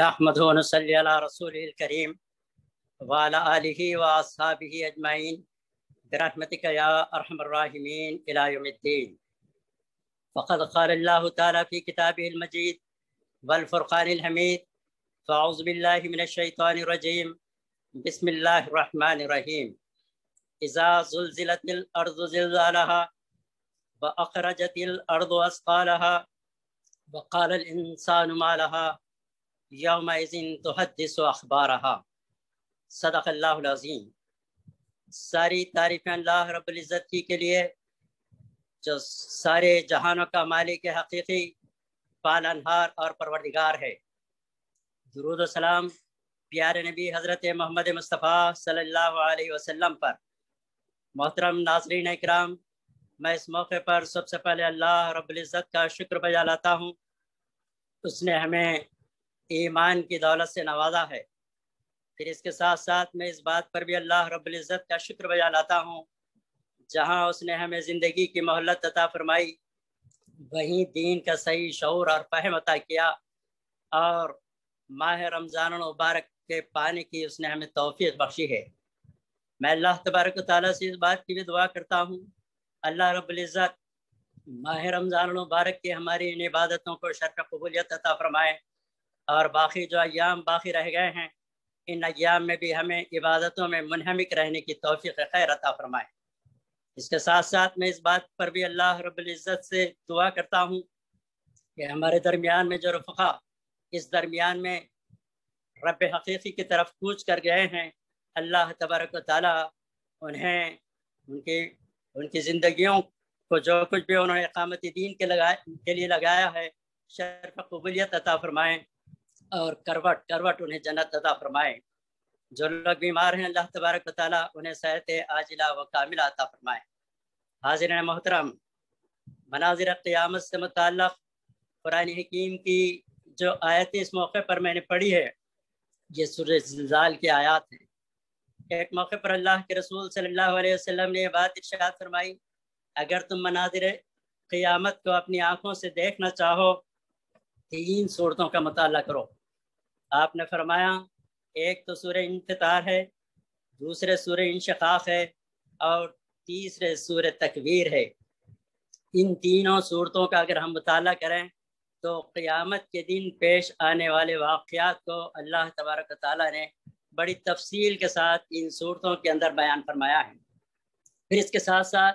نحمد ونصلي على رسوله الكريم وعلى آله وأصحابه أجمعين برحمتك يا أرحم الراحمين إلى يوم الدين فقد قال الله تعالى في كتابه المجيد والفرقان الحميد فأعوذ بالله من الشيطان الرجيم بسم الله الرحمن الرحيم إذا زلزلت الأرض زلزالها وأخرجت الأرض أثقالها وقال الإنسان ما لها यौमिन तहदस अखबार सदाक़ल्लाज़ीम सारी तारीफ़ अल्लाह रब्ज़त की के लिए जो सारे जहानों का मालिक हकीकी हार और परवरदिगार है दरुद सलाम प्यारे नबी हज़रत मोहम्मद मुस्तफ़ा सल्लल्लाहु अलैहि वसल्लम पर मोहतरम नाजरीन कराम मैं इस मौके पर सबसे पहले अल्लाह रब्ज़त का शुक्र बजा लाता हूँ उसने हमें ईमान की दौलत से नवाजा है फिर इसके साथ साथ मैं इस बात पर भी अल्लाह रबुल्ज़त का शुक्र बजा लाता हूँ जहाँ उसने हमें ज़िंदगी की मोहलत अता फरमाई वहीं दीन का सही शौर और फहम अता किया और माह रमज़ान मुबारक के पाने की उसने हमें तोफ़ी बख्शी है मैं अल्लाह तबारक ताली से इस बात की भी दुआ करता हूँ अल्लाह रबुल्ज़त माह रमज़ान मुबारक की हमारी इन इबादतों को शर्क कबूलियत अता फरमाए और बाकी जो अयाम बाकी रह गए हैं इन अयाम में भी हमें इबादतों में मुनहमिक रहने की तोफ़ी खैर अता फरमाए इसके साथ साथ मैं इस बात पर भी अल्लाह रब्ज़त से दुआ करता हूँ कि हमारे दरमियान में जो रफ़ा इस दरमियान में रब हकीकी की तरफ कूच कर गए हैं अल्लाह तबारक ताली उन्हें उनकी उनकी ज़िंदगियों को जो कुछ भी उन्होंने इकामत दीन के लगाए के लिए लगाया है शर्फ कबूलियत अता फरमाएँ और करवट करवट उन्हें जन्नत अदा फरमाए जो लोग बीमार हैं अल्लाह तबारक ताली उन्हें सहत आजिला व कामिला अता फरमाए हाजिर मोहतरम मनाजिर क़्यामत से मुतल कुरान हकीम की जो आयतें इस मौके पर मैंने पढ़ी है ये सुरजाल की आयात हैं एक मौके पर अल्लाह के रसूल सल्लल्लाहु अलैहि वसल्लम ने बात इर्शाद फरमाई अगर तुम मनाजिर क़्यामत को अपनी आँखों से देखना चाहो तीन सूरतों का मताल करो आपने फरमाया एक तो सूर्य इंतार है दूसरे सूर्य इंशकाक है और तीसरे सूर्य तकवीर है इन तीनों सूरतों का अगर हम मताल करें तो क़ियामत के दिन पेश आने वाले वाक़ात को अल्लाह तबारक ताली ने बड़ी तफसील के साथ इन सूरतों के अंदर बयान फरमाया है फिर इसके साथ साथ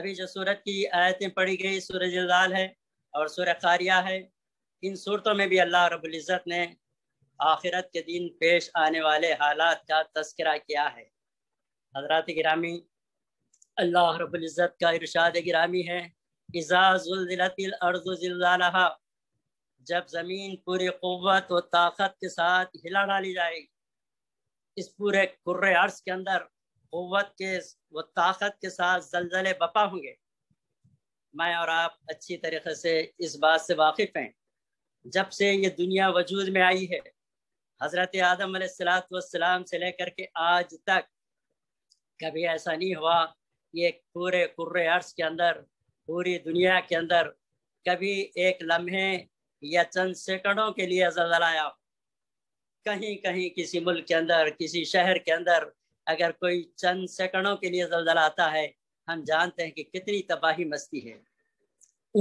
अभी जो सूरत की आयतें पढ़ी गई सूरज लाल है और सूर्य खारिया है इन सूरतों में भी अल्लाह रबुल्ज़त ने आखिरत के दिन पेश आने वाले हालात का तस्करा किया है हजरत गिरामी अल्लाह रबुल्ज़त का इरशाद गिरामी है इजाज़ुल्दिलतिलर्जुल्ला जब ज़मीन पूरी क़वत व ताकत के साथ हिला डाली जाएगी इस पूरे कुर्र अर्ज के अंदर क़वत के व ताकत के साथ जलजले बपा होंगे मैं और आप अच्छी तरीके से इस बात से वाकिफ़ हैं जब से ये दुनिया वजूद में आई है हज़रत आदम सलाम से लेकर के आज तक कभी ऐसा नहीं हुआ ये पूरे कुर्र अर्स के अंदर पूरी दुनिया के अंदर कभी एक लम्हे या चंद सेकंडों के लिए आया कहीं कहीं किसी मुल्क के अंदर किसी शहर के अंदर अगर कोई चंद सेकंडों के लिए जल्द आता है हम जानते हैं कि कितनी तबाही मस्ती है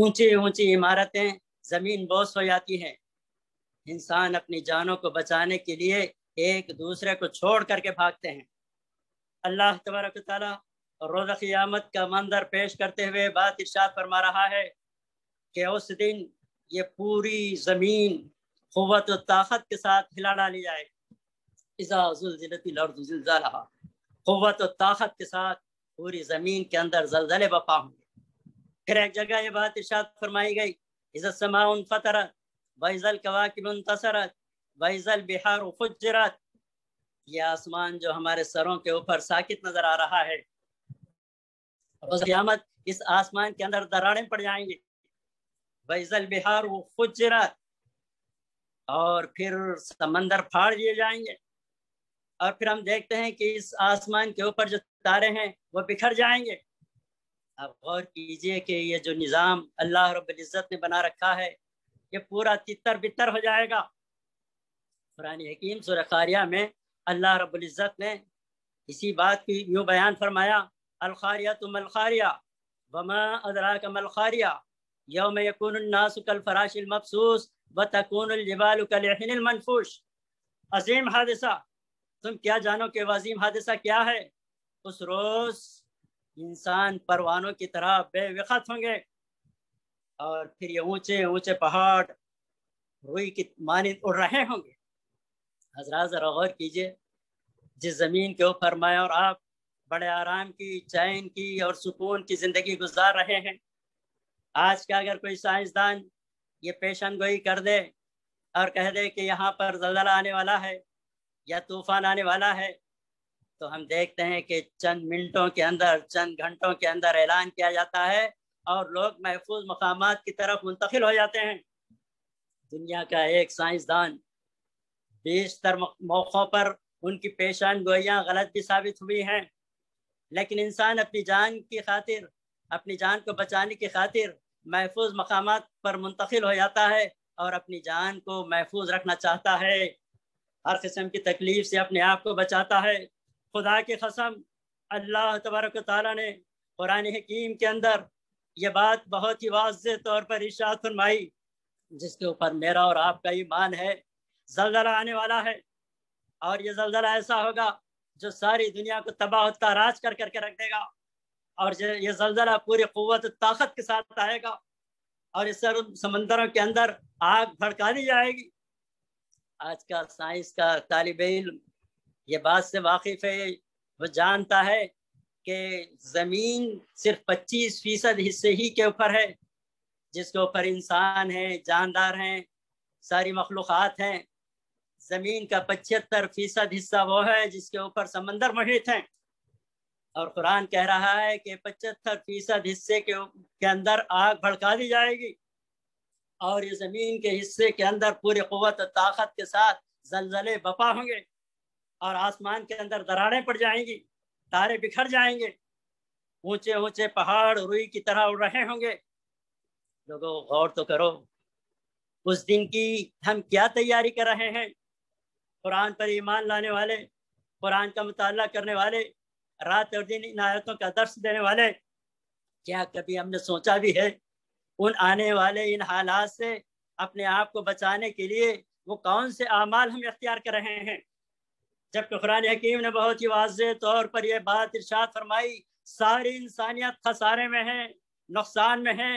ऊंची ऊंची इमारतें ज़मीन बोस हो जाती हैं इंसान अपनी जानों को बचाने के लिए एक दूसरे को छोड़ करके भागते हैं अल्लाह तबारक रोज़ क़ियामत का मंजर पेश करते हुए बात इर्शाद फरमा रहा है कि उस दिन ये पूरी ज़मीन क़वत ताकत के साथ हिला डाली जाए इज़ाजिलतिलरजिलजला क़वत ताकत के साथ पूरी ज़मीन के अंदर जलजले बपा होंगे फिर एक जगह ये बात इर्शाद फरमाई गई इज़त समाउन फतरत वैजल की तसरत वैजल बिहार फुजरत ये आसमान जो हमारे सरों के ऊपर साकित नजर आ रहा है क्यामत इस आसमान के अंदर दराड़े पड़ जाएंगे वैजल बिहार वो और फिर समंदर फाड़ दिए जाएंगे और फिर हम देखते हैं कि इस आसमान के ऊपर जो तारे हैं वो बिखर जाएंगे आप गौर कीजिए कि ये जो निज़ाम अल्लाह रब्ज़त ने बना रखा है ये पूरा तितर बितर हो जाएगा कुरान हकीम सुरखारिया में अल्लाह रबुल्ज़त ने इसी बात की यूँ बयान फरमाया अलखारिया तो मलखारिया वमा अदरा का मलखारिया यौम यकूननासकल फ़राशिल मफसूस व तकूनबाल मनफूश अजीम हादसा तुम क्या जानो कि वजीम हादसा क्या है उस रोज़ इंसान परवानों की तरह बेवकत होंगे और फिर ये ऊंचे ऊंचे पहाड़ रुई की मानी उड़ रहे होंगे हजरा ज़रा गौर कीजिए जिस ज़मीन के ऊपर मैं और आप बड़े आराम की चैन की और सुकून की ज़िंदगी गुजार रहे हैं आज का अगर कोई साइंसदान ये पेशन गोई कर दे और कह दे कि यहाँ पर जलजला आने वाला है या तूफान आने वाला है तो हम देखते हैं कि चंद मिनटों के अंदर चंद घंटों के अंदर ऐलान किया जाता है और लोग महफूज मकाम की तरफ मुंतकिल हो जाते हैं दुनिया का एक साइंसदान बेशतर मौक़ों पर उनकी पेशान गोयाँ गलत भी साबित हुई हैं लेकिन इंसान अपनी जान की खातिर अपनी जान को बचाने की खातिर महफूज मकाम पर मुंतकिल हो जाता है और अपनी जान को महफूज रखना चाहता है हर किस्म की तकलीफ से अपने आप को बचाता है खुदा की कसम अल्लाह तबारक ताली ने कुरान हकीम के अंदर ये बात बहुत ही वाज तौर पर इशा फरमाई जिसके ऊपर मेरा और आपका ईमान है जलजला आने वाला है और ये जलजला ऐसा होगा जो सारी दुनिया को तबाह राज कर करके रख देगा और ये जलजला पूरी कुत ताकत के साथ आएगा और इससे समंदरों के अंदर आग भड़का दी जाएगी आज का साइंस का तालब इल ये बात से वाकिफ है वो जानता है कि जमीन सिर्फ 25 फीसद हिस्से ही के ऊपर है जिसके ऊपर इंसान है जानदार हैं सारी मखलूक़ात हैं जमीन का पचहत्तर फीसद हिस्सा वो है जिसके ऊपर समंदर महित हैं और कुरान कह रहा है कि पचहत्तर फीसद हिस्से के के अंदर आग भड़का दी जाएगी और ये ज़मीन के हिस्से के अंदर पूरी क़वत ताकत के साथ जलजले बपा होंगे और आसमान के अंदर दरारें पड़ जाएंगी तारे बिखर जाएंगे ऊंचे ऊंचे पहाड़ रुई की तरह उड़ रहे होंगे लोगों गौर तो करो उस दिन की हम क्या तैयारी कर रहे हैं कुरान पर ईमान लाने वाले कुरान का मुताला करने वाले रात और दिन इन आयतों का दर्श देने वाले क्या कभी हमने सोचा भी है उन आने वाले इन हालात से अपने आप को बचाने के लिए वो कौन से अमाल हम इख्तियार कर रहे हैं जबकि कुरान हकीम ने बहुत ही वाज तौर पर यह बात इर्शाद फरमाई सारी इंसानियत खसारे में है नुकसान में है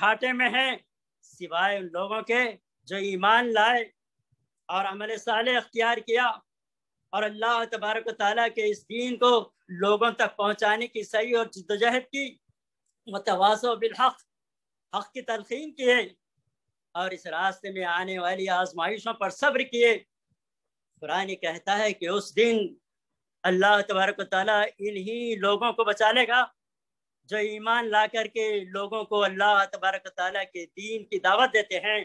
घाटे में है सिवाय उन लोगों के जो ईमान लाए और अमल साल अख्तियार किया और अल्लाह तबारक ताली के इस दीन को लोगों तक पहुँचाने की सही और जदोजहद की मतवासो बिलहक हक की तलखीन किए और इस रास्ते में आने वाली आजमाइशों पर सब्र किए कुरान कहता है कि उस दिन अल्लाह तबारक इन इन्हीं लोगों को बचा लेगा जो ईमान ला करके लोगों को अल्लाह तबारक के दीन की दावत देते हैं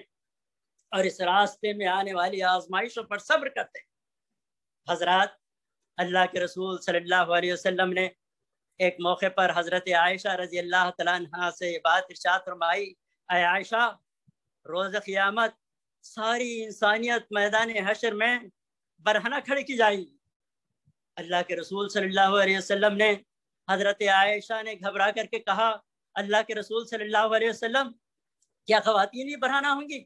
और इस रास्ते में आने वाली आजमाइशों पर सब्र करते हैं हजरत अल्लाह के रसूल सल्लल्लाहु अलैहि वसल्लम ने एक मौके पर हज़रत आयशा रजी अल्लाह तला से बात इर्शात फरमाई आयशा रोज़ क़ियामत सारी इंसानियत मैदान हशर में बरहना खड़े की जाएंगी अल्लाह के रसूल सल्लल्लाहु अलैहि वसल्लम ने हजरत आयशा ने घबरा करके कहा अल्लाह के रसूल सल्लल्लाहु अलैहि वसल्लम क्या खातन भी बरहना होंगी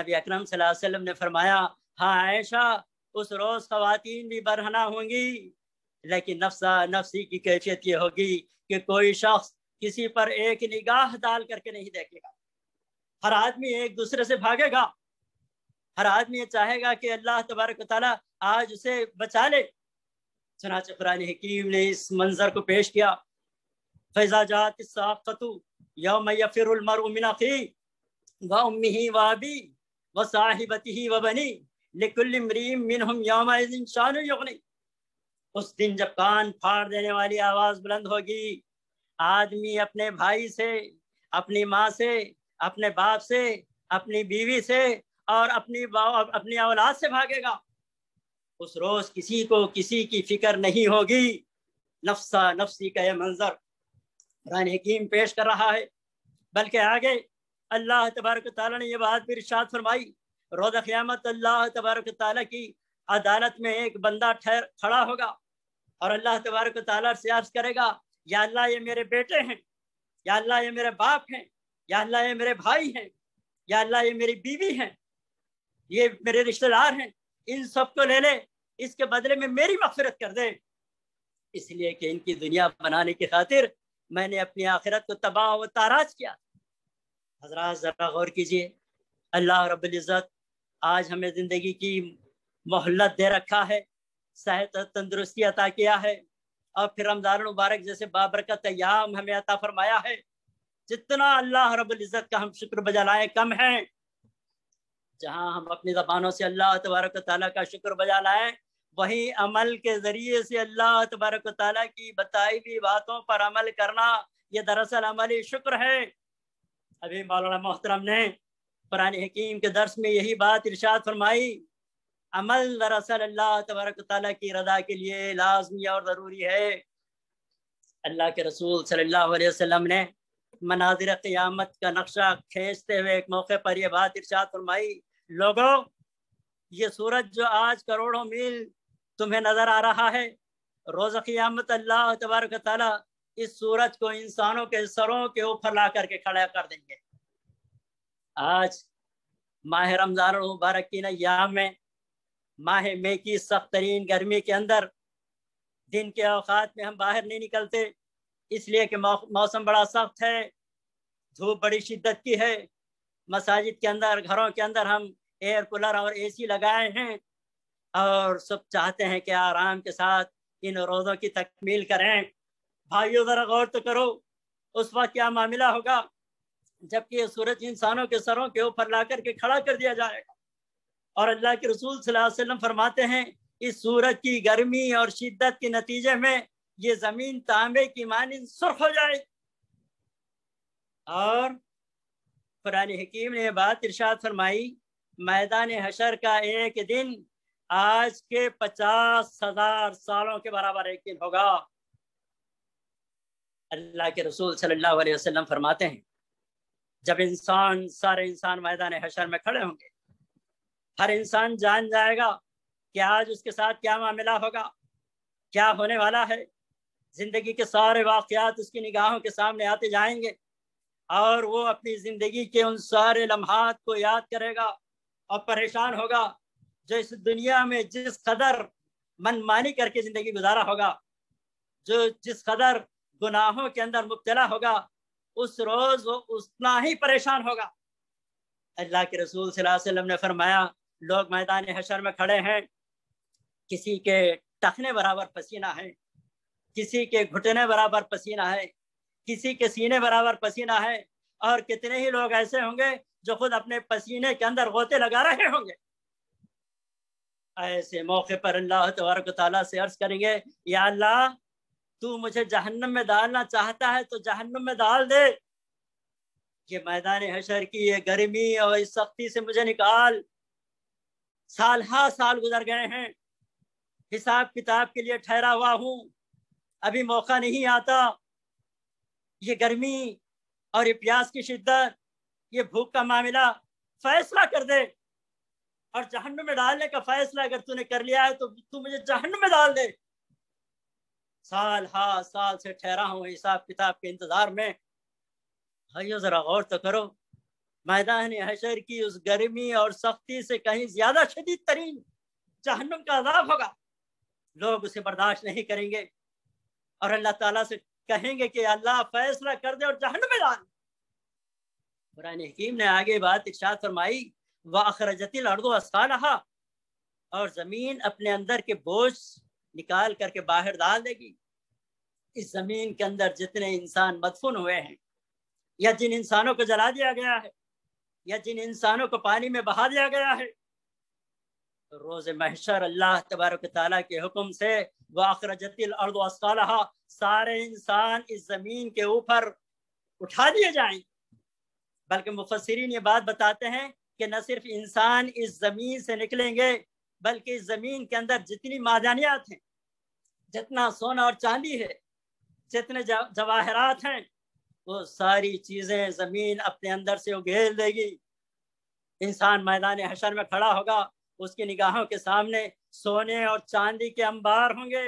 नबी अकरम सल्लल्लाहु अलैहि वसल्लम ने फरमाया हाँ आयशा उस रोज खातन भी बरहना होंगी लेकिन नफ्सा नफसी की कैफियत ये होगी कि कोई शख्स किसी पर एक निगाह डाल करके नहीं देखेगा हर आदमी एक दूसरे से भागेगा हर आदमी चाहेगा कि अल्लाह तबारक ताली आज उसे बचा ले चनाच कुरान हकीम ने इस मंजर को पेश किया फैजाजात साकतु यौम यफिरमर उमिनखी व उम्मी वाबी व साहिबती व बनी लिकुल्लमरीम मिनहम यौम उस दिन जब कान फाड़ देने वाली आवाज़ बुलंद होगी आदमी अपने भाई से अपनी माँ से अपने बाप से अपनी बीवी से और अपनी अपनी औलाद से भागेगा उस रोज किसी को किसी की फिक्र नहीं होगी नफ्सा नफसी का यह मंजर हकीम पेश कर रहा है बल्कि आगे अल्लाह तबारक ने यह बात भी इर्शाद फरमाई रोज क़्यामत अल्लाह तबारक की अदालत में एक बंदा ठहर खड़ा होगा और अल्लाह तबारक से अर्ज करेगा या अल्लाह ये मेरे बेटे हैं या अल्लाह ये मेरे बाप हैं या अल्लाह ये मेरे भाई हैं या अल्लाह ये मेरी बीवी हैं ये मेरे रिश्तेदार हैं इन सबको ले ले इसके बदले में मेरी मफफरत कर दे इसलिए कि इनकी दुनिया बनाने की खातिर मैंने अपनी आखिरत को तबाह व ताराज किया हजरात ज़रा गौर कीजिए अल्लाह रबुल्ज़त आज हमें ज़िंदगी की मोहलत दे रखा है सेहत तंदरुस्ती अता किया है और फिर रमज़ान मुबारक जैसे बाबरकत याम हमें अता फरमाया है जितना अल्लाह रब्ज़त का हम शुक्र बजा लाए कम है जहाँ हम अपनी जबानों से अल्लाह तबारक ताली का शुक्र बजा लाए वहीं अमल के ज़रिए से अल्लाह तबारक ताली की बताई हुई बातों पर अमल करना ये दरअसल अमली शुक्र है अभी मौलाना मोहतरम ने पुरानी हकीम के दर्श में यही बात इर्शाद फरमाई अमल दरअसल अल्लाह तबारक ताली की रदा के लिए लाजमी और ज़रूरी है अल्लाह के रसूल सल्लल्लाहु अलैहि वसल्लम ने मनाजिर क्यामत का नक्शा खींचते हुए एक मौके पर यह बात इर्शाद फरमाई लोगों ये सूरज जो आज करोड़ों मील तुम्हें नजर आ रहा है रोज क्यामत अल्लाह तबारक ताला इस सूरज को इंसानों के सरों के ऊपर ला करके खड़ा कर देंगे आज माह रमजान मुबारक की नयाम में माह मे की सख्त तरीन गर्मी के अंदर दिन के अवकात में हम बाहर नहीं निकलते इसलिए कि मौसम बड़ा सख्त है धूप बड़ी शिद्दत की है मसाजिद के अंदर घरों के अंदर हम एयर कूलर और एसी लगाए हैं और सब चाहते हैं कि आराम के साथ इन रोज़ों की तकमील करें भाइयों ज़रा गौर तो करो उस वक्त क्या मामला होगा जबकि सूरज इंसानों के सरों के ऊपर ला करके खड़ा कर दिया जाएगा और अल्लाह के रसूल वसल्लम फरमाते हैं इस सूरज की गर्मी और शिद्दत के नतीजे में ये ज़मीन तांबे की मानंद सुर्ख हो जाए और कुरान हकीम ने बात इर्शाद फरमाई मैदान हशर का एक दिन आज के पचास हजार सालों के बराबर एक दिन होगा अल्लाह के रसूल सल्लल्लाहु अलैहि वसल्लम फरमाते हैं जब इंसान सारे इंसान मैदान हशर में खड़े होंगे हर इंसान जान जाएगा कि आज उसके साथ क्या मामला होगा क्या होने वाला है जिंदगी के सारे वाकयात उसकी निगाहों के सामने आते जाएंगे और वो अपनी जिंदगी के उन सारे लम्हात को याद करेगा और परेशान होगा जो इस दुनिया में जिस कदर मनमानी करके जिंदगी गुजारा होगा जो जिस कदर गुनाहों के अंदर मुबतला होगा उस रोज वो उतना ही परेशान होगा अल्लाह के रसूल सलाम ने फरमाया लोग मैदान हशर में खड़े हैं किसी के टखने बराबर पसीना है किसी के घुटने बराबर पसीना है किसी के सीने बराबर पसीना है और कितने ही लोग ऐसे होंगे जो खुद अपने पसीने के अंदर गोते लगा रहे होंगे ऐसे मौके पर अल्लाह तबारक से अर्ज करेंगे या अल्लाह तू मुझे जहन्नम में डालना चाहता है तो जहन्नम में डाल दे ये मैदान हशर की ये गर्मी और इस सख्ती से मुझे निकाल साल हा साल गुजर गए हैं हिसाब किताब के लिए ठहरा हुआ हूँ अभी मौका नहीं आता ये गर्मी और ये प्यास की शिद्दत ये भूख का मामला फैसला कर दे और जहन्नुम में डालने का फैसला अगर तूने कर लिया है तो तू मुझे जहन्नुम में डाल दे साल हा साल से ठहरा हूँ हिसाब किताब के इंतजार में भाइयो जरा गौर तो करो मैदान हशर की उस गर्मी और सख्ती से कहीं ज्यादा शदीद तरीन जहन्नुम का अजाब होगा लोग उसे बर्दाश्त नहीं करेंगे और अल्लाह ताला से कहेंगे कि अल्लाह फैसला कर दे और जहन्नुम में डाल कुरान हकीम ने आगे बात इशात फरमाई व अखरजतिल रहा और ज़मीन अपने अंदर के बोझ निकाल करके बाहर डाल देगी इस ज़मीन के अंदर जितने इंसान मदफुन हुए हैं या जिन इंसानों को जला दिया गया है या जिन इंसानों को पानी में बहा दिया गया है तो रोज़ महशर अल्लाह तबारक ताली के हुक्म से व अखरजतिल अर्दो रहा सारे इंसान इस ज़मीन के ऊपर उठा दिए जाएंगे बल्कि मुफसरीन ये बात बताते हैं कि न सिर्फ इंसान इस ज़मीन से निकलेंगे बल्कि इस ज़मीन के अंदर जितनी मादानियात हैं जितना सोना और चांदी है जितने जवाहरात हैं वो सारी चीज़ें ज़मीन अपने अंदर से उघेल देगी इंसान मैदान हशर में खड़ा होगा उसकी निगाहों के सामने सोने और चांदी के अंबार होंगे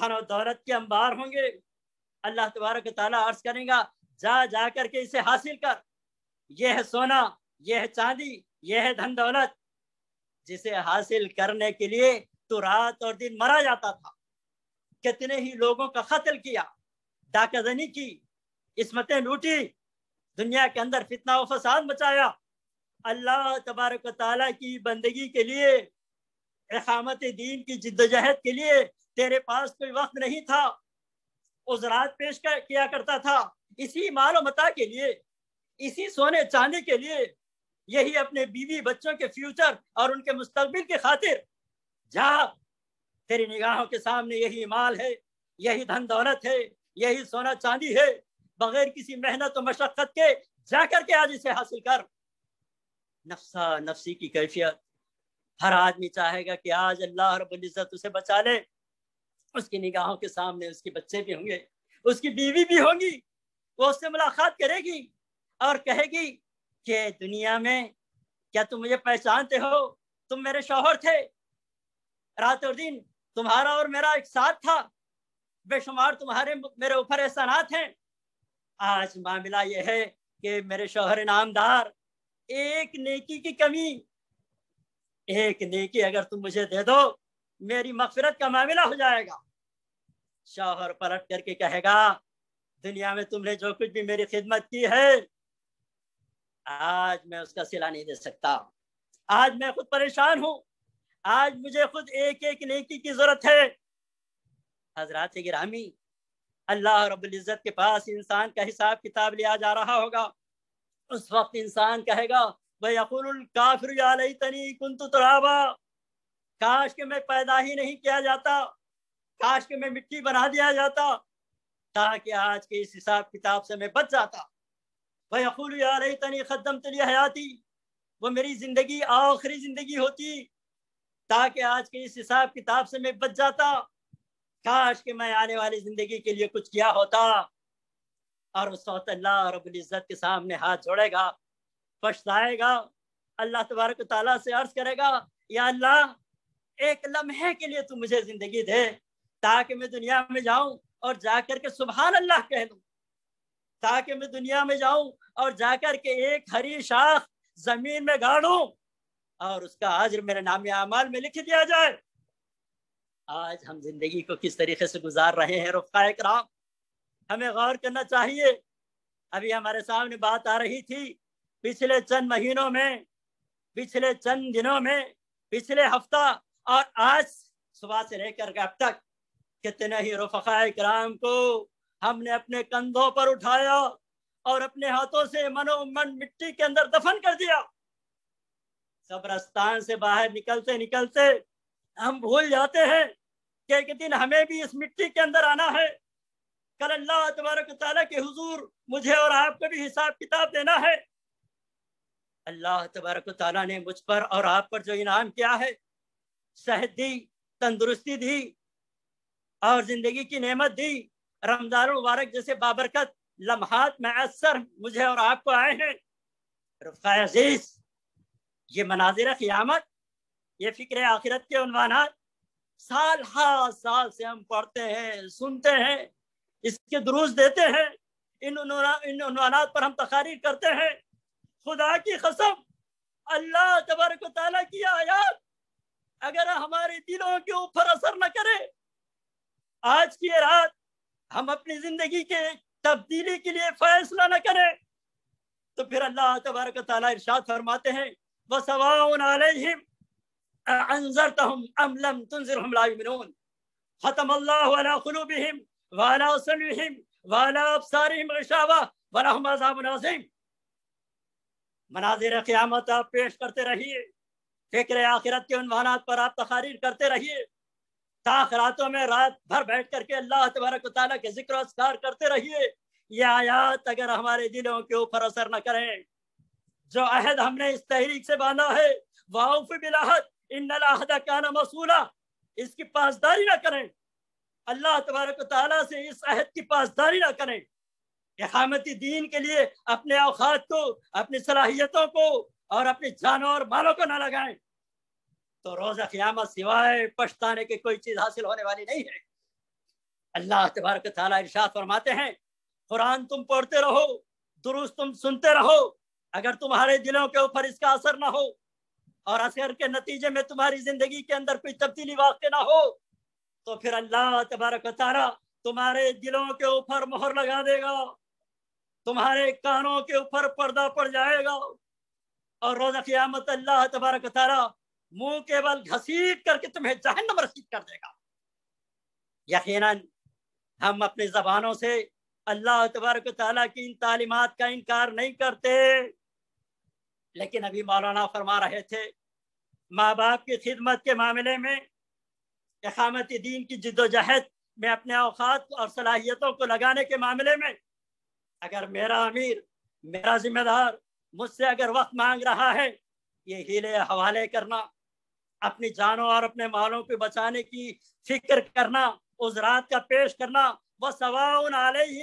धन और दौलत के अंबार होंगे अल्लाह तबारक तला अर्ज करेगा जा जा करके इसे हासिल कर यह है सोना यह है चांदी यह है धन दौलत जिसे हासिल करने के लिए तो रात और दिन मरा जाता था कितने ही लोगों का कत्ल किया डाकाजनी की इसमतें लूटी दुनिया के अंदर फितना व फसाद मचाया अल्लाह तबारक ताला की बंदगी के लिए अहमत दीन की जिद्दोजहद के लिए तेरे पास कोई वक्त नहीं था उजरात पेश कर, किया करता था इसी मालो मता के लिए इसी सोने चांदी के लिए यही अपने बीवी बच्चों के फ्यूचर और उनके मुस्तबिल की खातिर जा तेरी निगाहों के सामने यही माल है यही धन दौलत है यही सोना चांदी है बगैर किसी मेहनत और मशक्कत के जा करके आज इसे हासिल कर नफसा नफसी की कैफियत हर आदमी चाहेगा कि आज अल्लाह रबुल्ज़त उसे बचा ले उसकी निगाहों के सामने उसके बच्चे भी होंगे उसकी बीवी भी होंगी वो उससे मुलाकात करेगी और कहेगी कि दुनिया में क्या तुम मुझे पहचानते हो तुम मेरे शोहर थे रात और दिन तुम्हारा और मेरा एक साथ था बेशुमार तुम्हारे मेरे ऊपर एहसानात हैं आज मामला यह है कि मेरे शोहर नामदार एक नेकी की कमी एक नेकी अगर तुम मुझे दे दो मेरी मफफरत का मामला हो जाएगा शोहर पलट करके कहेगा दुनिया में तुमने जो कुछ भी मेरी खिदमत की है आज मैं उसका सिला नहीं दे सकता आज मैं खुद परेशान हूँ आज मुझे खुद एक एक नेकी की जरूरत है हजरात गिरामी अल्लाह इज़्ज़त के पास इंसान का हिसाब किताब लिया जा रहा होगा उस वक्त इंसान कहेगा काफिर कुंतु तुराबा काश के मैं पैदा ही नहीं किया जाता काश के मैं मिट्टी बना दिया जाता ताकि आज के इस हिसाब किताब से मैं बच जाता रही यारतनी ख़दम तली हयाती वो मेरी ज़िंदगी आखिरी ज़िंदगी होती ताकि आज के इस हिसाब किताब से मैं बच जाता काश के मैं आने वाली ज़िंदगी के लिए कुछ किया होता और उस वक्त अल्लाह रबुल्ज़त के सामने हाथ जोड़ेगा पछताएगा अल्लाह तबारक ताली से अर्ज करेगा या अल्लाह एक लम्हे के लिए तू मुझे ज़िंदगी दे ताकि मैं दुनिया में जाऊं और जा करके सुबह अल्लाह कह लूँ ताकि मैं दुनिया में जाऊं और जाकर के एक हरी शाख जमीन में गाड़ू और उसका आज मेरे नाम अमाल में लिख दिया जाए आज हम जिंदगी को किस तरीके से गुजार रहे हैं रुखा कराम हमें गौर करना चाहिए अभी हमारे सामने बात आ रही थी पिछले चंद महीनों में पिछले चंद दिनों में पिछले हफ्ता और आज सुबह से लेकर अब तक कितने ही रुफा कराम को हमने अपने कंधों पर उठाया और अपने हाथों से मनोमन मिट्टी के अंदर दफन कर दिया कब्रस्तान से बाहर निकलते निकलते हम भूल जाते हैं कि एक दिन हमें भी इस मिट्टी के अंदर आना है कल अल्लाह तबारक ताला के हुजूर मुझे और आपको भी हिसाब किताब देना है अल्लाह तबारक तला ने मुझ पर और आप पर जो इनाम किया है सेहत दी तंदुरुस्ती दी और जिंदगी की नेमत दी रमजान मुबारक जैसे बाबरकत लम्हात में असर मुझे और आपको आए हैं अजीज ये मनाजिर क़्यामत ये फिक्र आखिरत के अनवान साल हा साल से हम पढ़ते हैं सुनते हैं इसके दुरुज देते हैं इन उन्वान पर हम तकारीर करते हैं खुदा की कसम अल्लाह तबारक ताला की आयात अगर हमारे दिलों के ऊपर असर न करे आज की रात हम अपनी जिंदगी के तब्दीली के लिए फैसला न करें तो फिर अल्लाह तबारक ताला इरशाद फरमाते हैं मनाजिर क्यामत आप पेश करते रहिए फिक्र आखिरत के उनवानात पर आप तकारीर करते रहिए ताखरातों में रात भर बैठ करके अल्लाह तबारक ताली के जिक्र असकार करते रहिए ये आयात अगर हमारे दिलों के ऊपर असर न करें जो अहद हमने इस तहरीक से बांधा है वाउफ बिलाहद इनदा काना मसूला इसकी पासदारी ना करें अल्लाह तबारक से इस अहद की पासदारी ना करें हामती दीन के लिए अपने औकात को अपनी सलाहियतों को और अपनी जानों और मालों को ना लगाएं तो रोज क्यामत सिवाय पछताने की कोई चीज़ हासिल होने वाली नहीं है अल्लाह तबारक इर्शाद फरमाते हैं कुरान तुम पढ़ते रहो दुरुस्त तुम सुनते रहो अगर तुम्हारे दिलों के ऊपर इसका असर ना हो और असर के नतीजे में तुम्हारी जिंदगी के अंदर कोई तब्दीली वाक़ ना हो तो फिर अल्लाह तबारक तारा तुम्हारे दिलों के ऊपर मोहर लगा देगा तुम्हारे कानों के ऊपर पर्दा पड़ जाएगा और रोज़ क़यामत अल्लाह तबारक तारा मुंह के बल घसीट करके तुम्हें जहन रसीद कर देगा यकीन हम अपने जबानों से अल्लाह तबारक की इन तालीमत का इनकार नहीं करते लेकिन अभी मौलाना फरमा रहे थे माँ बाप की खिदमत के मामले में इकामत दीन की जिदोजहद में अपने अवकात और सलाहियतों को लगाने के मामले में अगर मेरा अमीर मेरा जिम्मेदार मुझसे अगर वक्त मांग रहा है ये हीले हवाले करना अपनी जानों और अपने मालों को बचाने की फिक्र करना उस रात का पेश करना वह सवाउन आलम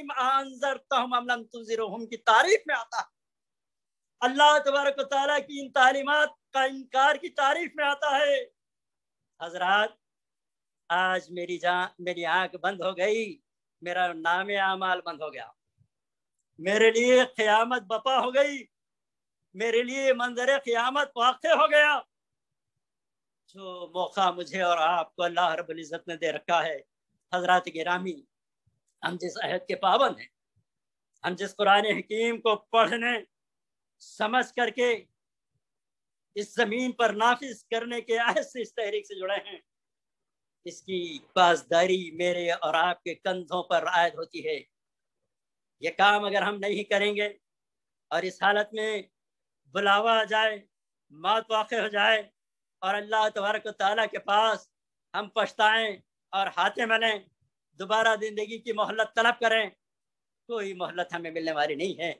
की तारीफ में आता है अल्लाह तबारक की इन तालीमत का इनकार की तारीफ में आता है हजरात आज मेरी जान मेरी आंख बंद हो गई मेरा नाम आमाल बंद हो गया मेरे लिए क्यामत बपा हो गई मेरे लिए मंजर क्यामत वाक़ हो गया जो मौका मुझे और आपको अल्लाह इज़्ज़त ने दे रखा है हजरत गिरामी हम जिस अहद के पाबंद हैं हम जिस कुरान हकीम को पढ़ने समझ करके इस ज़मीन पर नाफिज करने के अहद से इस तहरीक से जुड़े हैं इसकी पासदारी मेरे और आपके कंधों पर आयद होती है ये काम अगर हम नहीं करेंगे और इस हालत में बुलावा आ जाए मौत वाक़ हो जाए और अल्लाह तबारक ताली के पास हम पछताएं और हाथे मने दोबारा ज़िंदगी की मोहलत तलब करें कोई मोहलत हमें मिलने वाली नहीं है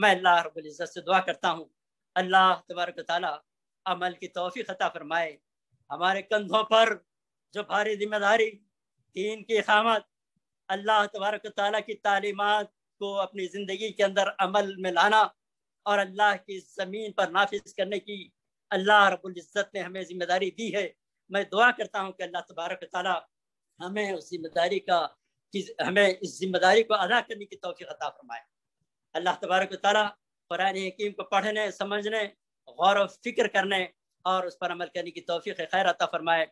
मैं अल्लाह रबुल्ज़त से दुआ करता हूँ अल्लाह तबारक ताली अमल की तोहफी ख़ता फरमाए हमारे कंधों पर जो भारी जिम्मेदारी दीन की खामत अल्लाह तबारक ताली की तालीमत को अपनी ज़िंदगी के अंदर अमल में लाना और अल्लाह की ज़मीन पर नाफिज करने की अल्लाह रबुल्ज़त ने हमें जिम्मेदारी दी है मैं दुआ करता हूँ कि अल्लाह तबारक ताली हमें उस जिम्मेदारी का हमें इस जिम्मेदारी को अदा करने की तोफ़ी अदा फरमाए अल्लाह तबारक ताली हकीम को पढ़ने समझने गौर वफ़िक्र फिक्र करने और उस पर अमल करने की तोफ़ी खैर अता फरमाए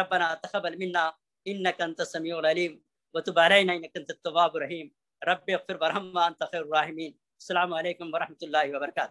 रबना तखबलमिना इन कंत समीम वतुबारना तवाब रहीम रब फिर बरहमा तखिर अल्लाम वरहमल वर्का